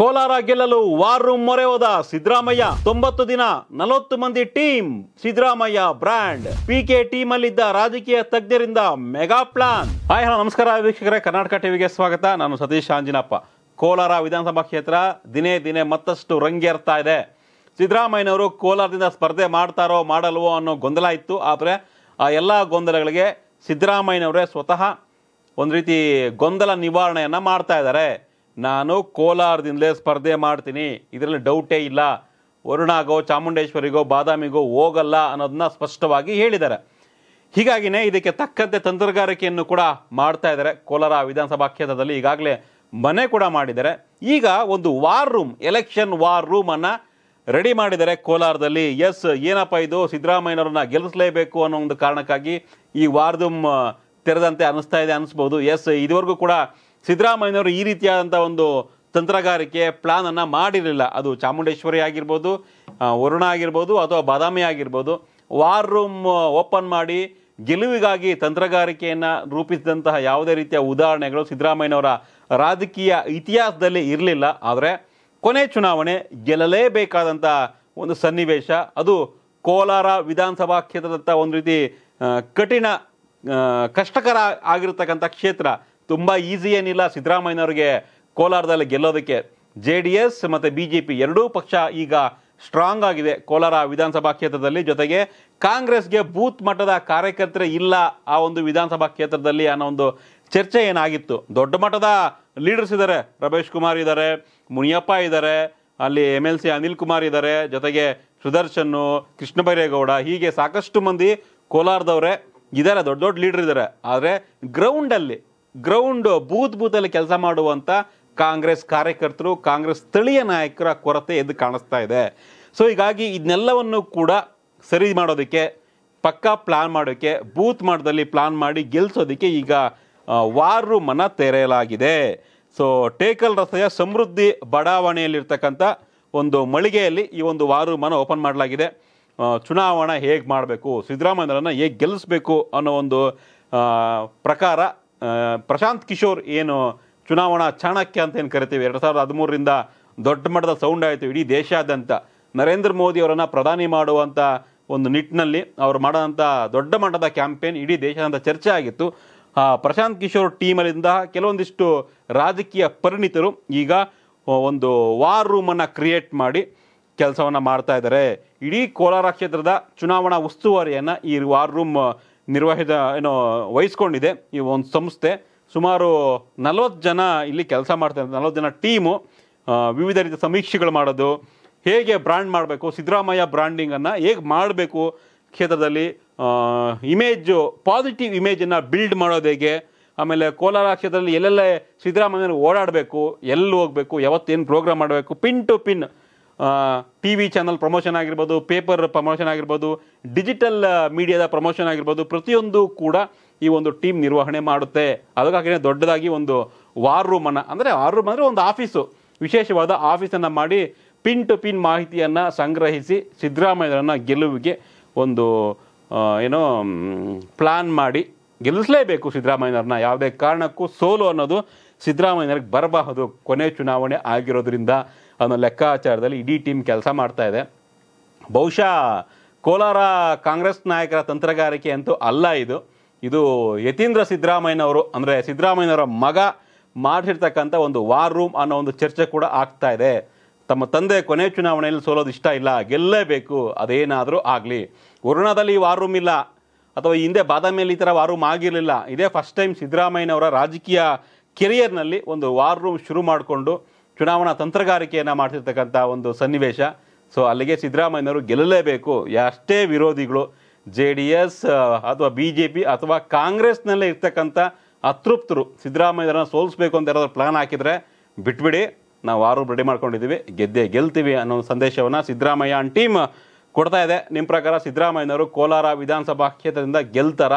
ಕೋಲಾರ ಗೆಲ್ಲಲು ರೂಮ್ ಮೊರೆ ಹೋದ ಸಿದ್ದರಾಮಯ್ಯ ತೊಂಬತ್ತು ದಿನ ನಲವತ್ತು ಮಂದಿ team Siddaramaiah brand PK team ಅಲ್ಲಿದ್ದ ರಾಜಕೀಯ ತಜ್ಞರಿಂದ ಮೆಗಾ ಪ್ಲಾನ್ ಹಾಯ್ ಹಲೋ ನಮಸ್ಕಾರ ವೀಕ್ಷಕರೇ ಕರ್ನಾಟಕ ಟಿವಿಗೆ ಸ್ವಾಗತ ನಾನು ಸತೀಶ್ ಅಂಜಿನಪ್ಪ ಕೋಲಾರ ವಿಧಾನಸಭಾ ಕ್ಷೇತ್ರ ದಿನೇ ದಿನೇ ಮತ್ತಷ್ಟು ರಂಗೇರ್ತಾ ಇದೆ ಸಿದ್ದರಾಮಯ್ಯನವರು ಕೋಲಾರದಿಂದ ಸ್ಪರ್ಧೆ ಮಾಡ್ತಾರೋ ಮಾಡಲ್ವೋ ಅನ್ನೋ ಗೊಂದಲ ಇತ್ತು ಆದರೆ ಆ ಎಲ್ಲ ಗೊಂದಲಗಳಿಗೆ ಸಿದ್ದರಾಮಯ್ಯನವರೇ ಸ್ವತಃ ಒಂದು ರೀತಿ ಗೊಂದಲ ನಿವಾರಣೆಯನ್ನು ಮಾಡ್ತಾ ಇದ್ದಾರೆ ನಾನು ಕೋಲಾರದಿಂದಲೇ ಸ್ಪರ್ಧೆ ಮಾಡ್ತೀನಿ ಇದರಲ್ಲಿ ಡೌಟೇ ಇಲ್ಲ ವರುಣಾಗೋ ಚಾಮುಂಡೇಶ್ವರಿಗೋ ಬಾದಾಮಿಗೋ ಹೋಗಲ್ಲ ಅನ್ನೋದನ್ನ ಸ್ಪಷ್ಟವಾಗಿ ಹೇಳಿದ್ದಾರೆ ಹೀಗಾಗಿನೇ ಇದಕ್ಕೆ ತಕ್ಕಂತೆ ತಂತ್ರಗಾರಿಕೆಯನ್ನು ಕೂಡ ಮಾಡ್ತಾ ಇದ್ದಾರೆ ಕೋಲಾರ ವಿಧಾನಸಭಾ ಕ್ಷೇತ್ರದಲ್ಲಿ ಈಗಾಗಲೇ ಮನೆ ಕೂಡ ಮಾಡಿದ್ದಾರೆ ಈಗ ಒಂದು ವಾರ್ ರೂಮ್ ಎಲೆಕ್ಷನ್ ವಾರ್ ರೂಮನ್ನು ರೆಡಿ ಮಾಡಿದ್ದಾರೆ ಕೋಲಾರದಲ್ಲಿ ಎಸ್ ಏನಪ್ಪ ಇದು ಸಿದ್ದರಾಮಯ್ಯನವ್ರನ್ನ ಗೆಲ್ಲಿಸಲೇಬೇಕು ಅನ್ನೋ ಒಂದು ಕಾರಣಕ್ಕಾಗಿ ಈ ವಾರ್ ರೂಮ್ ತೆರೆದಂತೆ ಅನ್ನಿಸ್ತಾ ಇದೆ ಅನ್ನಿಸ್ಬೋದು ಎಸ್ ಇದುವರೆಗೂ ಕೂಡ ಸಿದ್ದರಾಮಯ್ಯನವರು ಈ ರೀತಿಯಾದಂಥ ಒಂದು ತಂತ್ರಗಾರಿಕೆ ಪ್ಲಾನನ್ನು ಮಾಡಿರಲಿಲ್ಲ ಅದು ಚಾಮುಂಡೇಶ್ವರಿ ಆಗಿರ್ಬೋದು ವರುಣ ಆಗಿರ್ಬೋದು ಅಥವಾ ಬಾದಾಮಿ ಆಗಿರ್ಬೋದು ವಾರ್ ರೂಮ್ ಓಪನ್ ಮಾಡಿ ಗೆಲುವಿಗಾಗಿ ತಂತ್ರಗಾರಿಕೆಯನ್ನು ರೂಪಿಸಿದಂತಹ ಯಾವುದೇ ರೀತಿಯ ಉದಾಹರಣೆಗಳು ಸಿದ್ದರಾಮಯ್ಯನವರ ರಾಜಕೀಯ ಇತಿಹಾಸದಲ್ಲಿ ಇರಲಿಲ್ಲ ಆದರೆ ಕೊನೆ ಚುನಾವಣೆ ಗೆಲ್ಲಲೇಬೇಕಾದಂಥ ಒಂದು ಸನ್ನಿವೇಶ ಅದು ಕೋಲಾರ ವಿಧಾನಸಭಾ ಕ್ಷೇತ್ರದತ್ತ ಒಂದು ರೀತಿ ಕಠಿಣ ಕಷ್ಟಕರ ಆಗಿರತಕ್ಕಂಥ ಕ್ಷೇತ್ರ ತುಂಬ ಈಸಿ ಏನಿಲ್ಲ ಸಿದ್ದರಾಮಯ್ಯನವ್ರಿಗೆ ಕೋಲಾರದಲ್ಲಿ ಗೆಲ್ಲೋದಕ್ಕೆ ಜೆ ಡಿ ಎಸ್ ಮತ್ತು ಬಿ ಜೆ ಪಿ ಎರಡೂ ಪಕ್ಷ ಈಗ ಸ್ಟ್ರಾಂಗ್ ಆಗಿದೆ ಕೋಲಾರ ವಿಧಾನಸಭಾ ಕ್ಷೇತ್ರದಲ್ಲಿ ಜೊತೆಗೆ ಕಾಂಗ್ರೆಸ್ಗೆ ಬೂತ್ ಮಟ್ಟದ ಕಾರ್ಯಕರ್ತರೇ ಇಲ್ಲ ಆ ಒಂದು ವಿಧಾನಸಭಾ ಕ್ಷೇತ್ರದಲ್ಲಿ ಅನ್ನೋ ಒಂದು ಚರ್ಚೆ ಏನಾಗಿತ್ತು ದೊಡ್ಡ ಮಟ್ಟದ ಲೀಡರ್ಸ್ ಇದ್ದಾರೆ ರಮೇಶ್ ಕುಮಾರ್ ಇದ್ದಾರೆ ಮುನಿಯಪ್ಪ ಇದ್ದಾರೆ ಅಲ್ಲಿ M L C Anil Kumar ಇದ್ದಾರೆ ಜೊತೆಗೆ ಸುದರ್ಶನ್ನು ಕೃಷ್ಣ ಬೈರೇಗೌಡ ಹೀಗೆ ಸಾಕಷ್ಟು ಮಂದಿ ಕೋಲಾರದವರೇ ಇದ್ದಾರೆ ದೊಡ್ಡ ದೊಡ್ಡ ಲೀಡರ್ ಇದ್ದಾರೆ ಆದರೆ ಗ್ರೌಂಡಲ್ಲಿ ಗ್ರೌಂಡ್ ಬೂತ್ ಬೂತಲ್ಲಿ ಕೆಲಸ ಮಾಡುವಂಥ ಕಾಂಗ್ರೆಸ್ ಕಾರ್ಯಕರ್ತರು ಕಾಂಗ್ರೆಸ್ ಸ್ಥಳೀಯ ನಾಯಕರ ಕೊರತೆ ಎದ್ದು ಕಾಣಿಸ್ತಾ ಇದೆ ಸೊ ಹೀಗಾಗಿ ಇದನ್ನೆಲ್ಲವನ್ನು ಕೂಡ ಸರಿ ಮಾಡೋದಕ್ಕೆ ಪಕ್ಕಾ ಪ್ಲಾನ್ ಮಾಡೋಕ್ಕೆ ಬೂತ್ ಮಟ್ಟದಲ್ಲಿ ಪ್ಲಾನ್ ಮಾಡಿ ಗೆಲ್ಲಿಸೋದಕ್ಕೆ ಈಗ ವಾರು ಮನ ತೆರೆಯಲಾಗಿದೆ ಸೊ ಟೇಕಲ್ ರಸ್ತೆಯ ಸಮೃದ್ಧಿ ಬಡಾವಣೆಯಲ್ಲಿರ್ತಕ್ಕಂಥ ಒಂದು ಮಳಿಗೆಯಲ್ಲಿ ಈ ಒಂದು ವಾರು ಮನ ಓಪನ್ ಮಾಡಲಾಗಿದೆ ಚುನಾವಣೆ ಹೇಗೆ ಮಾಡಬೇಕು ಸಿದ್ದರಾಮಯ್ಯರನ್ನು ಹೇಗೆ ಗೆಲ್ಲಿಸಬೇಕು ಅನ್ನೋ ಒಂದು ಪ್ರಕಾರ ಪ್ರಶಾಂತ್ ಕಿಶೋರ್ ಏನು ಚುನಾವಣಾ ಚಾಣಕ್ಯ ಅಂತ ಏನು ಕರಿತೀವಿ ಎರಡು ಸಾವಿರದ ಹದಿಮೂರರಿಂದ ದೊಡ್ಡ ಮಟ್ಟದ ಸೌಂಡ್ ಆಯಿತು ಇಡೀ ದೇಶಾದ್ಯಂತ ನರೇಂದ್ರ ಮೋದಿ ಅವರನ್ನು ಪ್ರಧಾನಿ ಮಾಡುವಂಥ ಒಂದು ನಿಟ್ಟಿನಲ್ಲಿ ಅವರು ಮಾಡೋಂಥ ದೊಡ್ಡ ಮಟ್ಟದ ಕ್ಯಾಂಪೇನ್ ಇಡೀ ದೇಶದಂಥ ಚರ್ಚೆ ಆಗಿತ್ತು ಪ್ರಶಾಂತ್ ಕಿಶೋರ್ ಟೀಮಲ್ಲಿಂದ ಕೆಲವೊಂದಿಷ್ಟು ರಾಜಕೀಯ ಪರಿಣಿತರು ಈಗ ಒಂದು ವಾರ್ ರೂಮನ್ನು ಕ್ರಿಯೇಟ್ ಮಾಡಿ ಕೆಲಸವನ್ನು ಮಾಡ್ತಾ ಇದ್ದಾರೆ ಇಡೀ ಕೋಲಾರ ಕ್ಷೇತ್ರದ ಚುನಾವಣಾ ಉಸ್ತುವಾರಿಯನ್ನು ಈ ವಾರ್ ರೂಮ್ ನಿರ್ವಹಿತ ಏನೋ ವಹಿಸ್ಕೊಂಡಿದೆ ಈ ಒಂದು ಸಂಸ್ಥೆ ಸುಮಾರು ನಲವತ್ತು ಜನ ಇಲ್ಲಿ ಕೆಲಸ ಮಾಡ್ತಾರೆ ನಲವತ್ತು ಜನ ಟೀಮು ವಿವಿಧ ರೀತಿಯ ಸಮೀಕ್ಷೆಗಳು ಮಾಡೋದು ಹೇಗೆ ಬ್ರ್ಯಾಂಡ್ ಮಾಡಬೇಕು ಸಿದ್ದರಾಮಯ್ಯ ಬ್ರ್ಯಾಂಡಿಂಗನ್ನು ಹೇಗೆ ಮಾಡಬೇಕು ಕ್ಷೇತ್ರದಲ್ಲಿ ಇಮೇಜು ಪಾಸಿಟಿವ್ ಇಮೇಜನ್ನು ಬಿಲ್ಡ್ ಮಾಡೋದು ಹೇಗೆ ಆಮೇಲೆ ಕೋಲಾರ ಕ್ಷೇತ್ರದಲ್ಲಿ ಎಲ್ಲೆಲ್ಲೇ ಸಿದ್ದರಾಮಯ್ಯನ ಓಡಾಡಬೇಕು ಎಲ್ಲಿ ಹೋಗಬೇಕು ಯಾವತ್ತೇನು ಪ್ರೋಗ್ರಾಮ್ ಮಾಡಬೇಕು pin to pin T V channel promotion ಆಗಿರ್ಬೋದು ಪೇಪರ್ ಪ್ರಮೋಷನ್ ಆಗಿರ್ಬೋದು ಡಿಜಿಟಲ್ ಮೀಡಿಯಾದ ಪ್ರಮೋಷನ್ ಆಗಿರ್ಬೋದು ಪ್ರತಿಯೊಂದು ಕೂಡ ಈ ಒಂದು ಟೀಮ್ ನಿರ್ವಹಣೆ ಮಾಡುತ್ತೆ ಅದಕ್ಕಾಗಿ ದೊಡ್ಡದಾಗಿ ಒಂದು ವಾರ್ ರೂಮನ್ನು ಅಂದರೆ ವಾರ್ ರೂಮ್ ಅಂದರೆ ಒಂದು ಆಫೀಸು ವಿಶೇಷವಾದ ಆಫೀಸನ್ನು ಮಾಡಿ ಪಿನ್ ಟು ಪಿನ್ ಮಾಹಿತಿಯನ್ನು ಸಂಗ್ರಹಿಸಿ ಸಿದ್ದರಾಮಯ್ಯರನ್ನು ಗೆಲುವಿಗೆ ಒಂದು ಏನೋ ಪ್ಲಾನ್ ಮಾಡಿ ಗೆಲ್ಲಿಸಲೇಬೇಕು ಸಿದ್ದರಾಮಯ್ಯನವ್ರನ್ನ ಯಾವುದೇ ಕಾರಣಕ್ಕೂ ಸೋಲು ಅನ್ನೋದು ಸಿದ್ದರಾಮಯ್ಯನವ್ರಿಗೆ ಬರಬಹುದು ಕೊನೆ ಚುನಾವಣೆ ಆಗಿರೋದ್ರಿಂದ ಅನ್ನೋ ಲೆಕ್ಕಾಚಾರದಲ್ಲಿ ಇಡೀ ಟೀಮ್ ಕೆಲಸ ಮಾಡ್ತಾ ಇದೆ ಬಹುಶಃ ಕೋಲಾರ ಕಾಂಗ್ರೆಸ್ ನಾಯಕರ ತಂತ್ರಗಾರಿಕೆ ಅಂತೂ ಅಲ್ಲ ಇದು ಇದು ಯತೀಂದ್ರ ಸಿದ್ದರಾಮಯ್ಯನವರು ಅಂದರೆ ಸಿದ್ದರಾಮಯ್ಯನವರ ಮಗ ಮಾಡಿರ್ತಕ್ಕಂಥ ಒಂದು ವಾರ್ ರೂಮ್ ಅನ್ನೋ ಒಂದು ಚರ್ಚೆ ಕೂಡ ಆಗ್ತಾ ಇದೆ ತಮ್ಮ ತಂದೆ ಕೊನೆ ಚುನಾವಣೆಯಲ್ಲಿ ಸೋಲೋದು ಇಷ್ಟ ಇಲ್ಲ ಗೆಲ್ಲಲೇಬೇಕು ಅದೇನಾದರೂ ಆಗಲಿ ವರುಣಾದಲ್ಲಿ ವಾರ್ ರೂಮ್ ಇಲ್ಲ ಅಥವಾ ಹಿಂದೆ ಬಾದಾಮಿಯಲ್ಲಿ ಈ ಥರ ವಾರ್ ರೂಮ್ ಆಗಿರಲಿಲ್ಲ ಇದೇ ಫಸ್ಟ್ ಟೈಮ್ ಸಿದ್ದರಾಮಯ್ಯನವರ ರಾಜಕೀಯ ಕೆರಿಯರ್ನಲ್ಲಿ ಒಂದು ವಾರ್ ರೂಮ್ ಶುರು ಮಾಡಿಕೊಂಡು ಚುನಾವಣಾ ತಂತ್ರಗಾರಿಕೆಯನ್ನು ಮಾಡ್ತಿರ್ತಕ್ಕಂಥ ಒಂದು ಸನ್ನಿವೇಶ ಸೊ ಅಲ್ಲಿಗೆ ಸಿದ್ದರಾಮಯ್ಯನವರು ಗೆಲ್ಲಲೇಬೇಕು ಎಷ್ಟೇ ವಿರೋಧಿಗಳು ಜೆ ಡಿ ಎಸ್ ಅಥವಾ ಬಿ ಜೆ ಪಿ ಅಥವಾ ಕಾಂಗ್ರೆಸ್ನಲ್ಲೇ ಇರ್ತಕ್ಕಂಥ ಅತೃಪ್ತರು ಸಿದ್ದರಾಮಯ್ಯನ ಸೋಲಿಸ್ಬೇಕು ಅಂತ ಯಾರಾದರೂ ಪ್ಲಾನ್ ಹಾಕಿದರೆ ಬಿಟ್ಬಿಡಿ ನಾವು ಆರು ರೆಡಿ ಮಾಡ್ಕೊಂಡಿದ್ದೀವಿ ಗೆದ್ದೇ ಗೆಲ್ತೀವಿ ಅನ್ನೋ ಸಂದೇಶವನ್ನು ಸಿದ್ದರಾಮಯ್ಯ ಟೀಮ್ ಕೊಡ್ತಾ ಇದೆ ನಿಮ್ಮ ಪ್ರಕಾರ ಸಿದ್ದರಾಮಯ್ಯನವರು ಕೋಲಾರ ವಿಧಾನಸಭಾ ಕ್ಷೇತ್ರದಿಂದ ಗೆಲ್ತಾರ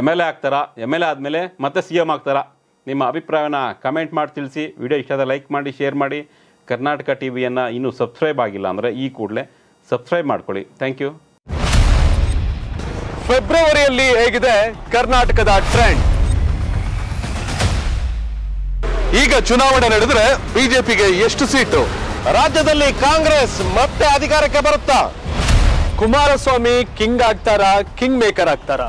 ಎಮ್ ಎಲ್ ಎ ಆಗ್ತಾರಾ ಎಮ್ ಎಲ್ ಎ ಆದಮೇಲೆ ಮತ್ತೆ ಸಿ ಎಮ್ ಆಗ್ತಾರಾ ನಿಮ್ಮ ಅಭಿಪ್ರಾಯನ ಕಮೆಂಟ್ ಮಾಡಿ ತಿಳಿಸಿ ವಿಡಿಯೋ ಇಷ್ಟ ಲೈಕ್ ಮಾಡಿ ಶೇರ್ ಮಾಡಿ ಕರ್ನಾಟಕ ಟಿ ವಿಯನ್ನು ಇನ್ನೂ ಸಬ್ಸ್ಕ್ರೈಬ್ ಆಗಿಲ್ಲ ಅಂದರೆ ಈ ಕೂಡಲೇ ಸಬ್ಸ್ಕ್ರೈಬ್ ಮಾಡ್ಕೊಳ್ಳಿ ಥ್ಯಾಂಕ್ ಯು ಫೆಬ್ರವರಿಯಲ್ಲಿ ಹೇಗಿದೆ ಕರ್ನಾಟಕದ ಟ್ರೆಂಡ್ ಈಗ ಚುನಾವಣೆ ನಡೆದರೆ ಬಿಜೆಪಿಗೆ ಎಷ್ಟು ಸೀಟು ರಾಜ್ಯದಲ್ಲಿ ಕಾಂಗ್ರೆಸ್ ಮತ್ತೆ ಅಧಿಕಾರಕ್ಕೆ ಬರುತ್ತಾ ಕುಮಾರಸ್ವಾಮಿ ಕಿಂಗ್ ಆಗ್ತಾರಾ ಕಿಂಗ್ ಮೇಕರ್ ಆಗ್ತಾರಾ